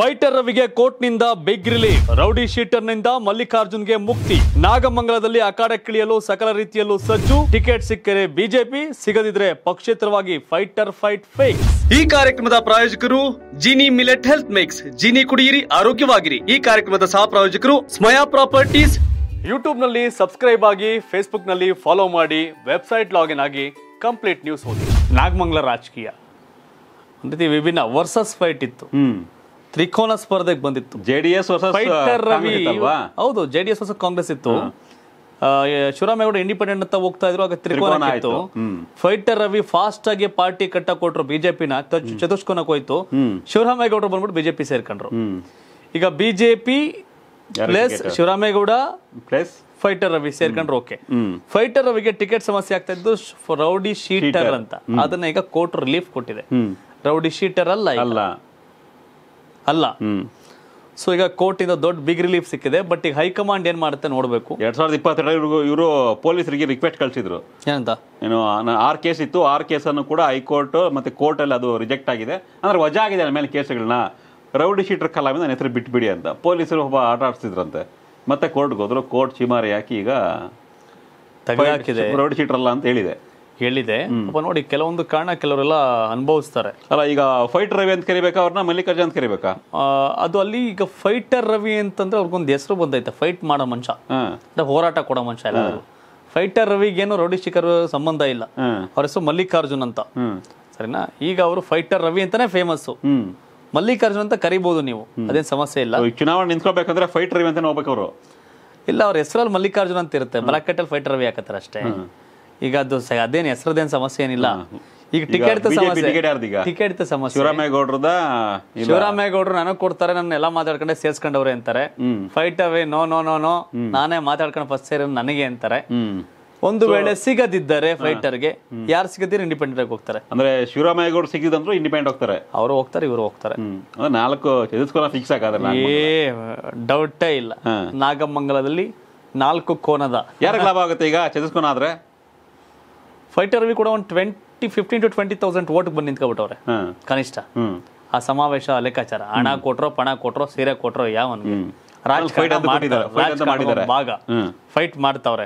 fighter ರವಿಗೆ ಕೋರ್ಟ್ನಿಂದ big relief rowdy ಶೀಟರ್ನಿಂದ ಮಲ್ಲಿಕಾರ್ಜುನ್ಗೆ ಮುಕ್ತಿ ನಾಗಮಂಗಲದಲ್ಲಿ ಅಖಾಡಕ್ಕಿಳಿಯಲು ಸಕಲ ರೀತಿಯಲ್ಲೂ ಸಜ್ಜು ಟಿಕೆಟ್ ಸಿಕ್ಕರೆ ಬಿಜೆಪಿ ಸಿಗದಿದ್ರೆ ಪಕ್ಷೇತರವಾಗಿ ಫೈಟರ್ ಫೈಟ್ ಫೇಕ್ ಈ ಕಾರ್ಯಕ್ರಮದ ಪ್ರಾಯೋಜಕರು Jini millet health mix Jini ಕುಡಿಯಿರಿ ಆರೋಗ್ಯವಾಗಿರಿ ಈ ಕಾರ್ಯಕ್ರಮದ ಸಹ ಪ್ರಾಯೋಜಕರು ಸ್ಮಯಾ ಪ್ರಾಪರ್ಟೀಸ್ ಯೂಟ್ಯೂಬ್ ನಲ್ಲಿ ಸಬ್ಸ್ಕ್ರೈಬ್ ಆಗಿ ಫೇಸ್ಬುಕ್ ನಲ್ಲಿ ಫಾಲೋ ಮಾಡಿ ವೆಬ್ಸೈಟ್ ಲಾಗಿನ್ ಆಗಿ ಕಂಪ್ಲೀಟ್ ನ್ಯೂಸ್ ಓದಿ ನಾಗಮಂಗಲ ರಾಜಕೀಯ ಅಂದ್ರೆ ವಿಭಿನ್ನ ವರ್ಸಸ್ ಫೈಟ್ ಇತ್ತು ತ್ರಿಕೋನ ಸ್ಪರ್ಧೆಗೆ ಬಂದಿತ್ತು ಜೆಡಿಎಸ್ ಡಿ ಎಸ್ ರವಿ ಹೌದು ಜೆಡಿಎಸ್ ಡಿ ವರ್ಸಸ್ ಕಾಂಗ್ರೆಸ್ ಇತ್ತು ಶಿವರಾಮೇಗೌಡ ಇಂಡಿಪೆಂಡೆಂಟ್ ಅಂತ ಹೋಗ್ತಾ ಇದ್ರು ಆಗ ತ್ರಿಕೋನ ಆಯ್ತು ಫೈಟರ್ ರವಿ ಫಾಸ್ಟ್ ಆಗಿ ಪಾರ್ಟಿ ಕಟ್ಟ ಕೊಟ್ರು ಬಿಜೆಪಿನ ಚತುಷ್ಕೋನಕ್ಕೆ ಹೋಯ್ತು ಶಿವರಾಮೇಗೌಡರು ಬಂದ್ಬಿಟ್ಟು ಬಿಜೆಪಿ ಸೇರ್ಕೊಂಡ್ರು ಈಗ BJP plus Shivaramegowda plus fighter Ravi ಸೇರ್ಕೊಂಡ್ರು ಓಕೆ ಫೈಟರ್ ರವಿಗೆ ಟಿಕೆಟ್ ಸಮಸ್ಯೆ ಆಗ್ತಾ ಇದ್ದು ರೌಡಿ ಶೀಟರ್ ಅಂತ ಅದನ್ನ ಈಗ ಕೋರ್ಟ್ ರಿಲೀಫ್ ಕೊಟ್ಟಿದೆ ರೌಡಿ ಶೀಟರ್ ಅಲ್ಲ ಅಲ್ಲ ಅಲ್ಲ ಸೊ ಈಗ ಕೋರ್ಟ್ ಇಂದ ದೊಡ್ಡ ಬಿಗ್ ರಿಲೀಫ್ ಸಿಕ್ಕಿದೆ ಬಟ್ ಈಗ ಹೈಕಮಾಂಡ್ ಏನ್ ಮಾಡುತ್ತೆ ನೋಡಬೇಕು ಎರಡ್ ಸಾವಿರದ ಇಪ್ಪತ್ತೆರಡರವರೆಗೂ ಇವರು ಪೊಲೀಸರಿಗೆ ರಿಕ್ವೆಸ್ಟ್ ಕಳಿಸಿದ್ರು ಏನಂತ ಏನು ಆರ್ ಕೇಸ್ ಇತ್ತು ಕೇಸ್ ಕೇಸನ್ನು ಕೂಡ ಹೈಕೋರ್ಟ್ ಕೋರ್ಟ್ ಕೋರ್ಟಲ್ಲಿ ಅದು ರಿಜೆಕ್ಟ್ ಆಗಿದೆ ಅಂದ್ರೆ ವಜಾ ಆಗಿದೆ ಅದ್ರ ಮೇಲೆ ಕೇಸ್ಗಳನ್ನ ರೌಡಿ ಶೀಟರ್ ಕಲಾವಿದ ನನ್ನ ಹೆಸರು ಬಿಟ್ಬಿಡಿ ಅಂತ ಪೊಲೀಸರು ಒಬ್ಬ ಆಟ ಆಡ್ಸಿದ್ರಂತೆ ಮತ್ತೆ ಕೋರ್ಟ್ಗೆ ಹೋದ್ರು ಕೋರ್ಟ್ ಚಿಮಾರಿ ಹಾಕಿ ಈಗ ರೌಡಿ ಶೀಟರ್ ಅಲ್ಲ ಅಂತ ಹೇಳಿದೆ ಹೇಳಿದೆ ನೋಡಿ ಕೆಲವೊಂದು ಕಾರಣ ಕೆಲವರೆಲ್ಲ ಅನುಭವಿಸ್ತಾರೆ ಅಲ್ಲ ಈಗ ಫೈಟರ್ ರವಿ ಅಂತ ಕರಿಬೇಕಾ ಅವ್ರನ್ನ ಮಲ್ಲಿಕಾರ್ಜುನ್ ಅಂತ ಕರಿಬೇಕಾ ಅದು ಅಲ್ಲಿ ಈಗ ಫೈಟರ್ ರವಿ ಅಂತಂದ್ರೆ ಅವ್ರಿಗೊಂದು ಹೆಸರು ಬಂದೈತೆ ಫೈಟ್ ಮಾಡೋ ಮನುಷ್ಯ ಅಂದ್ರೆ ಹೋರಾಟ ಕೊಡೋ ಮನುಷ್ಯ ಫೈಟರ್ ರವಿಗೇನು ರೌಡಿ ಶಿಖರ್ ಸಂಬಂಧ ಇಲ್ಲ ಅವ್ರ ಹೆಸರು ಮಲ್ಲಿಕಾರ್ಜುನ್ ಅಂತ ಸರಿನಾ ಈಗ ಅವರು ಫೈಟರ್ ರವಿ ಅಂತಾನೆ ಫೇಮಸ್ ಮಲ್ಲಿಕಾರ್ಜುನ್ ಅಂತ ಕರಿಬಹುದು ನೀವು ಅದೇನು ಸಮಸ್ಯೆ ಇಲ್ಲ ಚುನಾವಣೆ ನಿಂತ್ಕೋಬೇಕಂದ್ರೆ ಫೈಟ್ ರವಿ ಅಂತಾನೆ ಹೋಗ್ಬೇಕು ಅವರು ಇಲ್ಲ ಅವ್ರ ಹೆಸರಲ್ಲಿ ಮಲ್ಲಿಕಾರ್ಜುನ್ ಅಂತ ಇರುತ್ತೆ ಬಲಕಟ್ಟಲ್ಲಿ ಫೈಟರ್ ರವಿ ಹಾಕತ್ತಾರೆ ಅಷ್ಟೇ ಈಗ ಅದು ಅದೇನು ಹೆಸರದೇನು ಸಮಸ್ಯೆ ಏನಿಲ್ಲ ಈಗ ಟಿಕೆಟ್ ಸಮಸ್ಯೆ ಟಿಕೆಟ್ ಸಮಸ್ಯೆ ಶಿವರಾಮೇಗೌಡರು ನನಗ್ ಕೊಡ್ತಾರೆ ನನ್ನ ಎಲ್ಲಾ ಮಾತಾಡ್ಕೊಂಡೆ ಸೇರ್ಸ್ಕೊಂಡವ್ರೆ ಅಂತಾರೆ ಫೈಟ್ ಅವೇ ನೋ ನೋ ನೋ ನೋ ನಾನೇ ಮಾತಾಡ್ಕೊಂಡು ಫಸ್ಟ್ ಸೇರಿ ನನಗೆ ಅಂತಾರೆ ಒಂದು ವೇಳೆ ಸಿಗದಿದ್ದರೆ ಗೆ ಯಾರು ಸಿಗದಿರ ಇಂಡಿಪೆಂಡೆಂಟ್ ಆಗಿ ಹೋಗ್ತಾರೆ ಅಂದ್ರೆ ಶಿವರಾಮೇಗೌಡ ಸಿಗಿದ್ರು ಇಂಡಿಪೆಂಡೆಂಟ್ ಹೋಗ್ತಾರೆ ಅವರು ಹೋಗ್ತಾರೆ ಇವರು ಹೋಗ್ತಾರೆ ನಾಲ್ಕು ಫಿಕ್ಸ್ ಡೌಟ್ ಏ ಡೌಟೇ ಇಲ್ಲ ನಾಗಮಂಗಲದಲ್ಲಿ ನಾಲ್ಕು ಕೋನದ ಯಾರ ಲಾಭ ಆಗುತ್ತೆ ಈಗ ಚದುಸ್ಕೋನ ಆದ್ರೆ ರವಿ ಕೂಡ ಒಂದು twenty fifteen to twenty thousand vote ಬಂದು ನಿಂತ್ಕೊಬಿಟ್ಟವ್ರೆ ಕನಿಷ್ಠ ಆ ಸಮಾವೇಶ ಲೆಕ್ಕಾಚಾರ ಹಣ ಕೊಟ್ರೋ ಪಣ ಕೊಟ್ರೋ ಸೀರೆ ಕೊಟ್ರೋ ಯಾವನ್ಗೆ ಭಾಗ ಫೈಟ್ ಮಾಡ್ತಾವ್ರೆ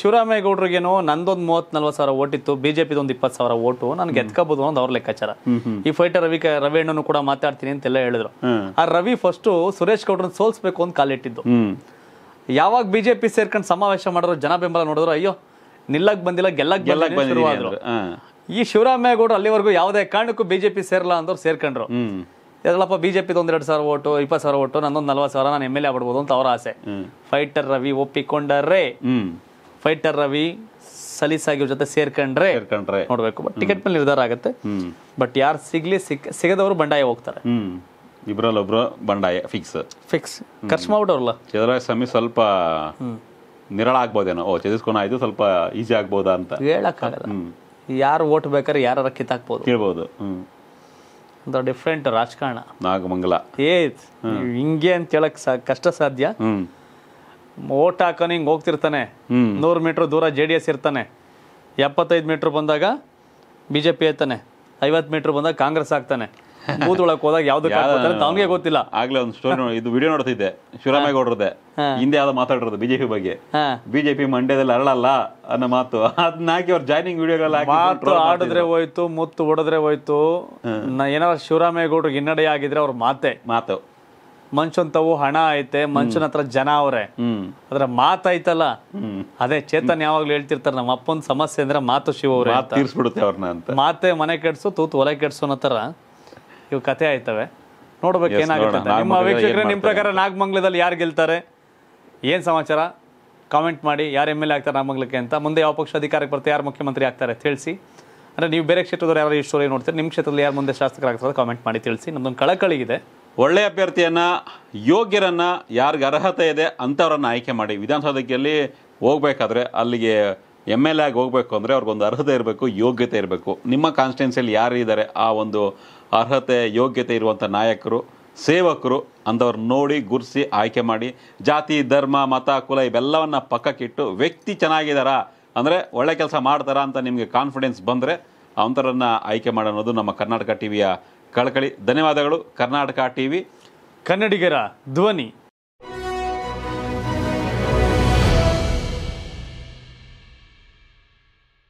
ಶಿವರಾಮೇಗೌಡ್ರಿಗೇನು ನಂದೊಂದು ಮೂವತ್ತ್ ನಲ್ವತ್ ಸಾವಿರ ಓಟಿತ್ತು ಬಿಜೆಪಿದ ಒಂದು ಇಪ್ಪತ್ತು ಸಾವಿರ ಓಟು ನನ್ಗೆ ಎತ್ಕೋಬಹುದು ಅಂತ ಅವ್ರ ಲೆಕ್ಕಾಚಾರ ಈ ಫೈಟರ್ ರವಿ ರವಿ ಅಣ್ಣನು ಕೂಡ ಮಾತಾಡ್ತೀನಿ ಅಂತೆಲ್ಲ ಹೇಳಿದ್ರು ಆ ರವಿ ಫಸ್ಟ್ ಸುರೇಶ್ ಗೌಡ್ರನ್ನ ಸೋಲ್ಸ್ಬೇಕು ಅಂತ ಕಾಲಿಟ್ಟಿದ್ದು ಯಾವಾಗ ಬಿಜೆಪಿ ಸೇರ್ಕೊಂಡು ಸಮಾವೇಶ ಮಾಡಿದ್ರು ಜನ ಬೆಂಬಲ ನೋಡಿದ್ರು ಅಯ್ಯೋ ನಿಲ್ಲಕ್ ಬಂದಿಲ್ಲ ಗೆಲ್ಲಕ್ ಗೆಲ್ಲಕ್ ಬಂದಿದ್ರು ಈ ಶಿವರಾಮೇಗೌಡರು ಅಲ್ಲಿವರೆಗೂ ಯಾವುದೇ ಕಾರಣಕ್ಕೂ ಬಿಜೆಪಿ ಸೇರಲ್ಲ ಅಂದವ್ರು ಸೇರ್ಕೊಂಡ್ರು ಎಲ್ಲಪ್ಪ ಬಿಜೆಪಿದು ಒಂದೆರಡು ಸಾವಿರ ಓಟು ಇಪ್ಪತ್ತು ಸಾವಿರ ಓಟು ನನ್ನೊಂದು ನಲ್ವತ್ತು ಸಾವಿರ ನಾನು ಎಮ್ ಎಲ್ ಎ ಆಗ್ಬಿಡ್ಬೋದು ಅಂತ ಅವ್ರ ಆಸೆ ಫೈಟರ್ ರವಿ ಒಪ್ಪಿಕೊಂಡರೆ ಫೈಟರ್ ರವಿ ಸಲೀಸಾಗಿ ಅವ್ರ ಜೊತೆ ಸೇರ್ಕೊಂಡ್ರೆ ಸೇರ್ಕೊಂಡ್ರೆ ನೋಡ್ಬೇಕು ಬಟ್ ಟಿಕೆಟ್ ಮೇಲೆ ನಿರ್ಧಾರ ಆಗುತ್ತೆ ಬಟ್ ಯಾರು ಸಿಗ್ಲಿ ಸಿಕ್ ಸಿಗದವರು ಬಂಡಾಯ ಹೋಗ್ತಾರೆ ಇಬ್ಬರಲ್ಲೊಬ್ರು ಬಂಡಾಯ ಫಿಕ್ಸ್ ಫಿಕ್ಸ್ ಖರ್ಚು ಮಾಡ್ಬಿಡೋರಲ್ಲ ಸ್ವಾಮಿ ಸ್ವಲ್ಪ ನಿರಳ ಆಗ್ಬೋದೇನೋ ಓ ಚದುಸ್ಕೊಂಡು ಆಯ್ತು ಸ್ವಲ್ಪ ಈಸಿ ಆಗ್ಬೋದಾ ಅಂತ ಹೇಳಕ್ ಯಾರು ಓಟ್ ಬೇಕಾದ್ರೆ ಯಾರು ಕಿತ್ತಾಕ್ಬೋದು ಕೇಳ್ಬೋದು ಒಂದು ಡಿಫ್ರೆಂಟ್ ರಾಜಕಾರಣ ನಾಗಮಂಗಲ ಏ ಹಿಂಗೆ ಅಂತ ಹೇಳಕ್ ಕಷ್ಟ ಸಾಧ್ಯ ಓಟ್ ಹಾಕೋನು ಹಿಂಗೆ ಹೋಗ್ತಿರ್ತಾನೆ ನೂರು ಮೀಟರ್ ದೂರ ಜೆ ಡಿ ಎಸ್ ಇರ್ತಾನೆ ಎಪ್ಪತ್ತೈದು ಮೀಟರ್ ಬಂದಾಗ ಬಿ ಜೆ ಪಿ ಐತಾನೆ ಐವತ್ತು ಮೀಟ್ರ್ ಬಂದಾಗ ಕಾಂಗ್ರೆಸ್ ಆಗ್ತಾನೆ ಬೂತೊಳಗೆ ಹೋದಾಗ ಯಾವ್ದು ಅವನಿಗೆ ಗೊತ್ತಿಲ್ಲ ಆಗ್ಲೇ ಒಂದು ಸ್ಟೋರಿ ಇದು ವಿಡಿಯೋ ನೋಡ್ತಿದ್ದೆ ಶಿವರಾಮೇಗೌಡ್ರದ್ದೆ ಹಿಂದೆ ಯಾವ್ದು ಮಾತಾಡಿರೋದು ಬಿಜೆಪಿ ಬಗ್ಗೆ ಬಿಜೆಪಿ ಮಂಡ್ಯದಲ್ಲಿ ಅರಳಲ್ಲ ಅನ್ನೋ ಮಾತು ಅದನ್ನ ಹಾಕಿ ಅವ್ರ ಜಾಯ್ನಿಂಗ್ ವಿಡಿಯೋಗಳ ಮಾತು ಆಡಿದ್ರೆ ಹೋಯ್ತು ಮುತ್ತು ಹೊಡೆದ್ರೆ ಹೋಯ್ತು ಏನೋ ಶಿವರಾಮೇಗೌಡ್ರಿಗೆ ಹಿನ್ನಡೆ ಆಗಿದ್ರೆ ಅವ್ರ ಮಾತೆ ಮಾತು ತವು ಹಣ ಐತೆ ಮನುಷ್ಯನ ಹತ್ರ ಜನ ಅವ್ರೆ ಅದ್ರ ಮಾತಾಯ್ತಲ್ಲ ಅದೇ ಚೇತನ್ ಯಾವಾಗ್ಲೂ ಹೇಳ್ತಿರ್ತಾರೆ ನಮ್ಮ ಅಪ್ಪನ ಸಮಸ್ಯೆ ಅಂದ್ರೆ ಮಾತು ಶಿವ ಅವ್ರೆ ಅವ್ರನ್ನ ಮಾತೆ ಮನೆ ಕೆಡ್ಸು ತೂತು ಒಲೆ ಕೆಡ್ಸು ಅನ್ನೋ ಇವು ಕತೆ ಆಯ್ತವೆ ನೋಡ್ಬೇಕು ಏನಾಗುತ್ತೆ ನಿಮ್ಮ ವೀಕ್ಷಕರೇ ನಿಮ್ಮ ಪ್ರಕಾರ ನಾಗಮಂಗ್ಲದಲ್ಲಿ ಯಾರು ಗೆಲ್ತಾರೆ ಏನು ಸಮಾಚಾರ ಕಾಮೆಂಟ್ ಮಾಡಿ ಯಾರು ಎಮ್ ಎಲ್ ಎ ಆಗ್ತಾರೆ ನಾಗಮಂಗ್ಲಕ್ಕೆ ಅಂತ ಮುಂದೆ ಯಾವ ಪಕ್ಷ ಅಧಿಕಾರಕ್ಕೆ ಬರ್ತಾರೆ ಯಾರು ಮುಖ್ಯಮಂತ್ರಿ ಆಗ್ತಾರೆ ತಿಳಿಸಿ ಅಂದರೆ ನೀವು ಬೇರೆ ಕ್ಷೇತ್ರದವ್ರು ಯಾರು ಈ ಸ್ಟೋರಿ ನೋಡ್ತೀರಿ ನಿಮ್ಮ ಕ್ಷೇತ್ರದಲ್ಲಿ ಯಾರು ಮುಂದೆ ಶಾಸಕರಾಗ್ತಾರೆ ಕಾಮೆಂಟ್ ಮಾಡಿ ತಿಳಿಸಿ ನಮ್ಮದೊಂದು ಕಳಕಳಿ ಇದೆ ಒಳ್ಳೆಯ ಅಭ್ಯರ್ಥಿಯನ್ನು ಯೋಗ್ಯರನ್ನು ಯಾರಿಗೆ ಅರ್ಹತೆ ಇದೆ ಅಂತವರನ್ನ ಆಯ್ಕೆ ಮಾಡಿ ವಿಧಾನಸೌಧಕ್ಕೆ ಹೋಗಬೇಕಾದ್ರೆ ಅಲ್ಲಿಗೆ ಎಮ್ ಎಲ್ ಎಗೆ ಹೋಗ್ಬೇಕು ಹೋಗಬೇಕು ಅಂದರೆ ಅವ್ರಿಗೊಂದು ಅರ್ಹತೆ ಇರಬೇಕು ಯೋಗ್ಯತೆ ಇರಬೇಕು ನಿಮ್ಮ ಕಾನ್ಸ್ಟಿಟ್ಯೂನ್ಸಿಯಲ್ಲಿ ಯಾರು ಇದ್ದಾರೆ ಆ ಒಂದು ಅರ್ಹತೆ ಯೋಗ್ಯತೆ ಇರುವಂಥ ನಾಯಕರು ಸೇವಕರು ಅಂಥವ್ರು ನೋಡಿ ಗುರ್ಸಿ ಆಯ್ಕೆ ಮಾಡಿ ಜಾತಿ ಧರ್ಮ ಮತ ಕುಲ ಇವೆಲ್ಲವನ್ನು ಪಕ್ಕಕ್ಕಿಟ್ಟು ವ್ಯಕ್ತಿ ಚೆನ್ನಾಗಿದ್ದಾರಾ ಅಂದರೆ ಒಳ್ಳೆ ಕೆಲಸ ಮಾಡ್ತಾರಾ ಅಂತ ನಿಮಗೆ ಕಾನ್ಫಿಡೆನ್ಸ್ ಬಂದರೆ ಅಂಥವ್ರನ್ನು ಆಯ್ಕೆ ಮಾಡೋದು ನಮ್ಮ ಕರ್ನಾಟಕ ಟಿ ವಿಯ ಕಳಕಳಿ ಧನ್ಯವಾದಗಳು ಕರ್ನಾಟಕ ಟಿ ವಿ ಕನ್ನಡಿಗರ ಧ್ವನಿ